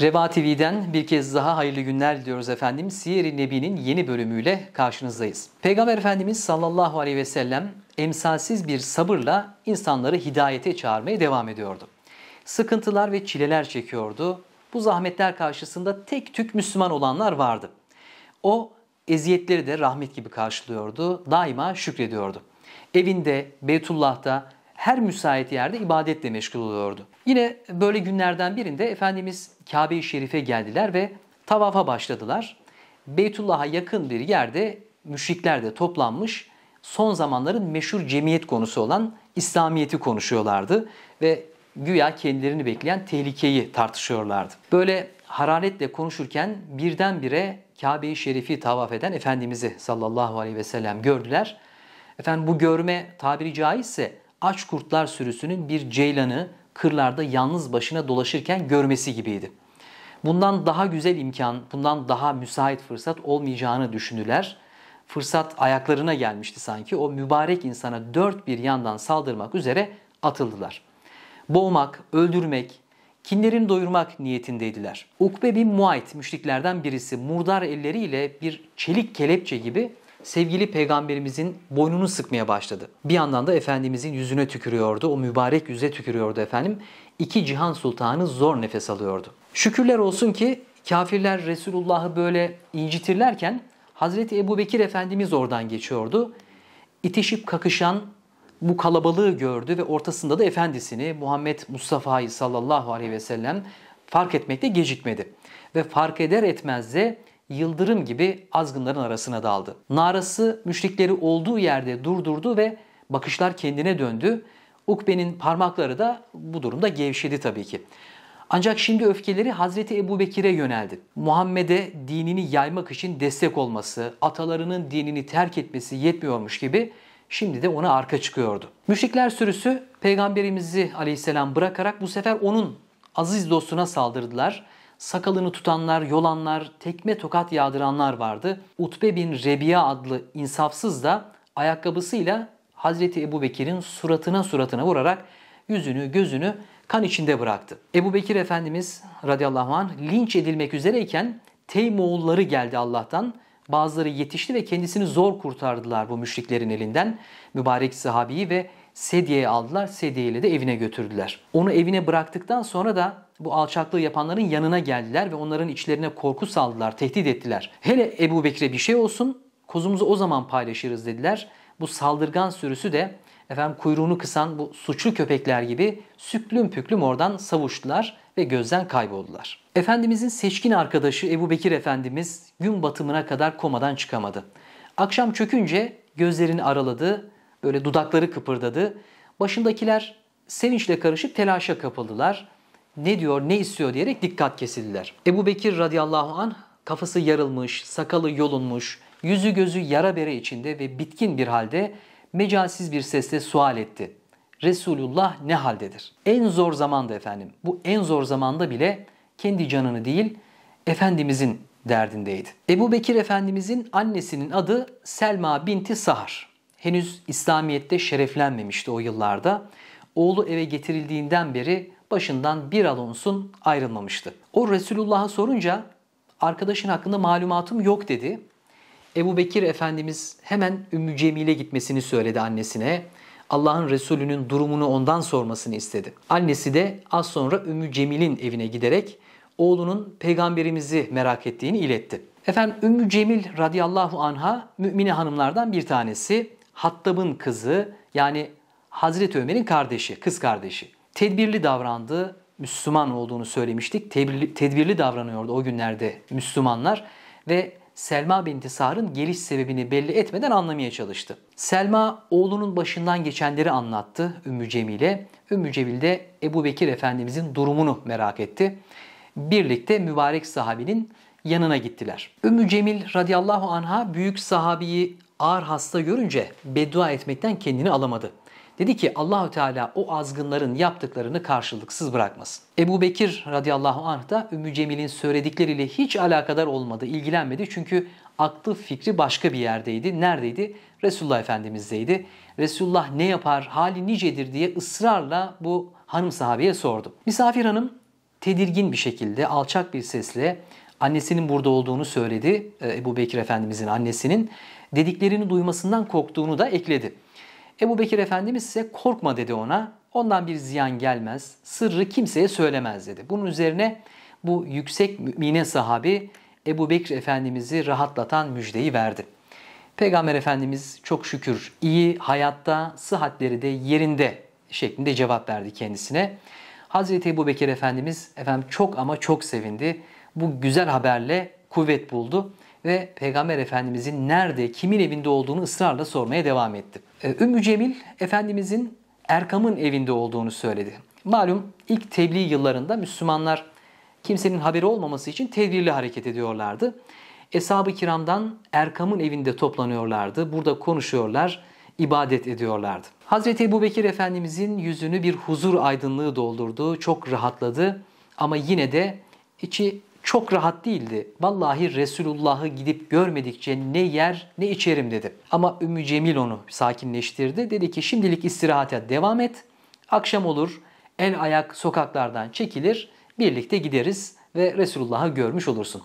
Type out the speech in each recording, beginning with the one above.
Reva TV'den bir kez daha hayırlı günler diliyoruz efendim. Siyer-i Nebi'nin yeni bölümüyle karşınızdayız. Peygamber Efendimiz sallallahu aleyhi ve sellem emsalsiz bir sabırla insanları hidayete çağırmaya devam ediyordu. Sıkıntılar ve çileler çekiyordu. Bu zahmetler karşısında tek tük Müslüman olanlar vardı. O eziyetleri de rahmet gibi karşılıyordu. Daima şükrediyordu. Evinde, Beytullah'ta her müsait yerde ibadetle meşgul oluyordu. Yine böyle günlerden birinde Efendimiz Kabe-i Şerif'e geldiler ve tavafa başladılar. Beytullah'a yakın bir yerde müşrikler de toplanmış son zamanların meşhur cemiyet konusu olan İslamiyet'i konuşuyorlardı ve güya kendilerini bekleyen tehlikeyi tartışıyorlardı. Böyle hararetle konuşurken birdenbire Kabe-i Şerif'i tavaf eden Efendimiz'i sallallahu aleyhi ve sellem gördüler. Efendim bu görme tabiri caizse aç kurtlar sürüsünün bir ceylanı kırlarda yalnız başına dolaşırken görmesi gibiydi. Bundan daha güzel imkan, bundan daha müsait fırsat olmayacağını düşündüler. Fırsat ayaklarına gelmişti sanki. O mübarek insana dört bir yandan saldırmak üzere atıldılar. Boğmak, öldürmek, kinlerin doyurmak niyetindeydiler. Ukbe bin Muayt müşriklerden birisi murdar elleriyle bir çelik kelepçe gibi sevgili peygamberimizin boynunu sıkmaya başladı. Bir yandan da Efendimizin yüzüne tükürüyordu. O mübarek yüze tükürüyordu efendim iki cihan sultanı zor nefes alıyordu. Şükürler olsun ki kafirler Resulullah'ı böyle incitirlerken Hazreti Ebu Bekir Efendimiz oradan geçiyordu. İtişip kakışan bu kalabalığı gördü ve ortasında da efendisini Muhammed Mustafa'yı sallallahu aleyhi ve sellem fark etmekte gecikmedi. Ve fark eder etmez de yıldırım gibi azgınların arasına daldı. Narası müşrikleri olduğu yerde durdurdu ve bakışlar kendine döndü Ukbe'nin parmakları da bu durumda gevşedi tabii ki. Ancak şimdi öfkeleri Hazreti Ebu Bekir'e yöneldi. Muhammed'e dinini yaymak için destek olması, atalarının dinini terk etmesi yetmiyormuş gibi şimdi de ona arka çıkıyordu. Müşrikler sürüsü peygamberimizi aleyhisselam bırakarak bu sefer onun aziz dostuna saldırdılar. Sakalını tutanlar, yolanlar, tekme tokat yağdıranlar vardı. Utbe bin Rebiya adlı insafsız da ayakkabısıyla Hazreti Ebu Bekir'in suratına suratına vurarak yüzünü gözünü kan içinde bıraktı. Ebu Bekir Efendimiz radıyallahu anh linç edilmek üzereyken Teymoğulları geldi Allah'tan. Bazıları yetişti ve kendisini zor kurtardılar bu müşriklerin elinden. Mübarek sahabiyi ve sedyeye aldılar. Sedye ile de evine götürdüler. Onu evine bıraktıktan sonra da bu alçaklığı yapanların yanına geldiler ve onların içlerine korku saldılar, tehdit ettiler. Hele Ebu Bekir'e bir şey olsun, kozumuzu o zaman paylaşırız dediler bu saldırgan sürüsü de efendim kuyruğunu kısan bu suçlu köpekler gibi süklüm püklüm oradan savuştular ve gözden kayboldular. Efendimizin seçkin arkadaşı Ebu Bekir Efendimiz gün batımına kadar komadan çıkamadı. Akşam çökünce gözlerini araladı, böyle dudakları kıpırdadı. Başındakiler sevinçle karışıp telaşa kapıldılar. Ne diyor, ne istiyor diyerek dikkat kesildiler. Ebu Bekir radıyallahu anh kafası yarılmış, sakalı yolunmuş, Yüzü gözü yara bere içinde ve bitkin bir halde mecalsiz bir sesle sual etti. Resulullah ne haldedir? En zor zamanda efendim, bu en zor zamanda bile kendi canını değil, Efendimizin derdindeydi. Ebu Bekir Efendimizin annesinin adı Selma binti Sahar. Henüz İslamiyet'te şereflenmemişti o yıllarda. Oğlu eve getirildiğinden beri başından bir alonsun ayrılmamıştı. O Resulullah'a sorunca arkadaşın hakkında malumatım yok dedi. Ebu Bekir Efendimiz hemen Ümmü Cemil'e gitmesini söyledi annesine. Allah'ın Resulü'nün durumunu ondan sormasını istedi. Annesi de az sonra Ümmü Cemil'in evine giderek oğlunun peygamberimizi merak ettiğini iletti. Efendim Ümmü Cemil radıyallahu anha mümine hanımlardan bir tanesi. Hattab'ın kızı yani Hazreti Ömer'in kardeşi, kız kardeşi. Tedbirli davrandı, Müslüman olduğunu söylemiştik. Tedbirli, tedbirli davranıyordu o günlerde Müslümanlar ve Selma binti Sar'ın geliş sebebini belli etmeden anlamaya çalıştı. Selma oğlunun başından geçenleri anlattı Ümmü Cemil'e. Ümmü Cemil de Ebu Bekir Efendimizin durumunu merak etti. Birlikte mübarek sahabinin yanına gittiler. Ümmü Cemil radıyallahu anha büyük sahabiyi ağır hasta görünce beddua etmekten kendini alamadı. Dedi ki Allahü Teala o azgınların yaptıklarını karşılıksız bırakmasın. Ebu Bekir radıyallahu anh da Ümmü Cemil'in söyledikleriyle hiç alakadar olmadı, ilgilenmedi. Çünkü aklı fikri başka bir yerdeydi. Neredeydi? Resulullah Efendimiz'deydi. Resulullah ne yapar, hali nicedir diye ısrarla bu hanım sahabeye sordu. Misafir hanım tedirgin bir şekilde alçak bir sesle annesinin burada olduğunu söyledi. Ebu Bekir Efendimiz'in annesinin dediklerini duymasından korktuğunu da ekledi. Ebu Bekir Efendimiz ise korkma dedi ona. Ondan bir ziyan gelmez. Sırrı kimseye söylemez dedi. Bunun üzerine bu yüksek mümine sahabi Ebu Bekir Efendimiz'i rahatlatan müjdeyi verdi. Peygamber Efendimiz çok şükür iyi hayatta, sıhhatleri de yerinde şeklinde cevap verdi kendisine. Hazreti Ebu Bekir Efendimiz efendim çok ama çok sevindi. Bu güzel haberle kuvvet buldu ve Peygamber Efendimizin nerede, kimin evinde olduğunu ısrarla sormaya devam etti. E, Ümmü Cemil Efendimizin Erkam'ın evinde olduğunu söyledi. Malum ilk tebliğ yıllarında Müslümanlar kimsenin haberi olmaması için tedbirli hareket ediyorlardı. Eshab-ı kiramdan Erkam'ın evinde toplanıyorlardı. Burada konuşuyorlar, ibadet ediyorlardı. Hazreti Ebu Bekir Efendimizin yüzünü bir huzur aydınlığı doldurdu. Çok rahatladı ama yine de içi çok rahat değildi. Vallahi Resulullah'ı gidip görmedikçe ne yer ne içerim dedi. Ama Ümmü Cemil onu sakinleştirdi. Dedi ki şimdilik istirahate devam et. Akşam olur el ayak sokaklardan çekilir. Birlikte gideriz ve Resulullah'ı görmüş olursun.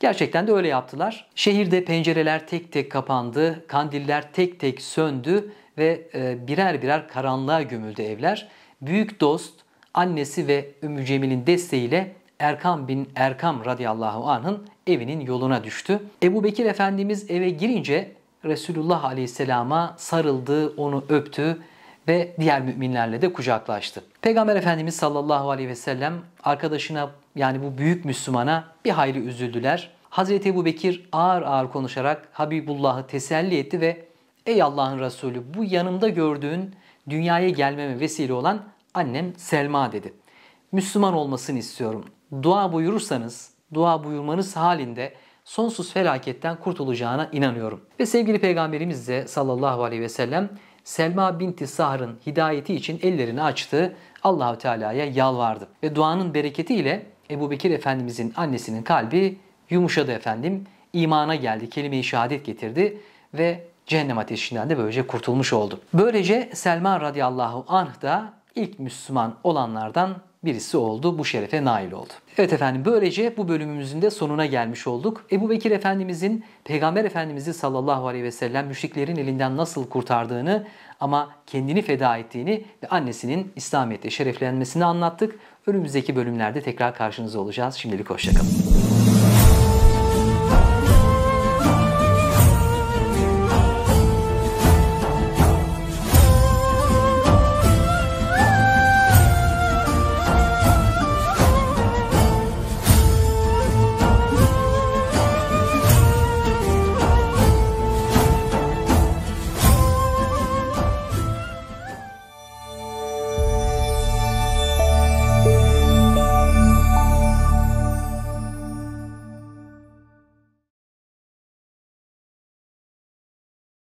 Gerçekten de öyle yaptılar. Şehirde pencereler tek tek kapandı, kandiller tek tek söndü ve e, birer birer karanlığa gömüldü evler. Büyük dost annesi ve Ümmü Cemil'in desteğiyle Erkam bin Erkam radıyallahu anh'ın evinin yoluna düştü. Ebu Bekir Efendimiz eve girince Resulullah aleyhisselama sarıldı, onu öptü ve diğer müminlerle de kucaklaştı. Peygamber Efendimiz sallallahu aleyhi ve sellem arkadaşına yani bu büyük Müslümana bir hayli üzüldüler. Hazreti Ebu Bekir ağır ağır konuşarak Habibullah'ı teselli etti ve Ey Allah'ın Resulü bu yanımda gördüğün dünyaya gelmeme vesile olan annem Selma dedi. Müslüman olmasını istiyorum dua buyurursanız, dua buyurmanız halinde sonsuz felaketten kurtulacağına inanıyorum. Ve sevgili peygamberimiz de sallallahu aleyhi ve sellem Selma binti Sahr'ın hidayeti için ellerini açtı. Allahü Teala'ya yalvardı. Ve duanın bereketiyle Ebu Bekir Efendimizin annesinin kalbi yumuşadı efendim. İmana geldi, kelime-i şehadet getirdi ve cehennem ateşinden de böylece kurtulmuş oldu. Böylece Selma radıyallahu anh da ilk Müslüman olanlardan birisi oldu. Bu şerefe nail oldu. Evet efendim böylece bu bölümümüzün de sonuna gelmiş olduk. Ebu Bekir Efendimizin Peygamber Efendimiz'i sallallahu aleyhi ve sellem müşriklerin elinden nasıl kurtardığını ama kendini feda ettiğini ve annesinin İslamiyet'te şereflenmesini anlattık. Önümüzdeki bölümlerde tekrar karşınızda olacağız. Şimdilik hoşçakalın.